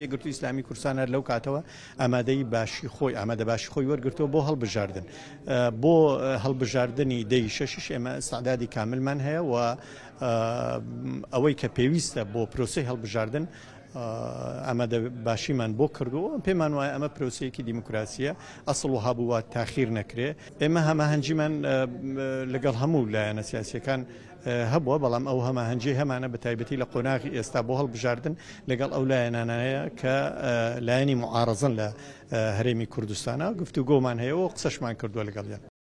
گرتو ئسلامی کورسانە لەو کاتەوە ئامادەی باشی خۆی ئامادە باشی خۆی وەرگرتەوە بۆ هەڵبژاردن بۆ هەڵبژاردننی دەی شەشش ئێمە سعدادی کاملمان هەیە و ئەوەی کە پێویستە بۆ پرۆسی هەڵبژاردن ئەمە باشیمان بۆ کردووە پێمان وایە ئەمە پرۆسەیەکی دیموکراسیە ئەسڵ و هەبووە تاخیر نەکرێ ئێمە هەماهەنجیمان لەگەڵ هەموو لایەنە سیاسەکان هەبووە بەڵام ئەو هەماهەنجی هەمانە بە تایبەتی لە قۆناغی ئێستا بۆ هەڵبژاردن لەگەڵ ئەو لایەنانایە کە لایەنی معارزن لە هەرێمی کوردستانە گفتو گۆمان هەیەەوە قسەشمان کردووە لەگەڵیان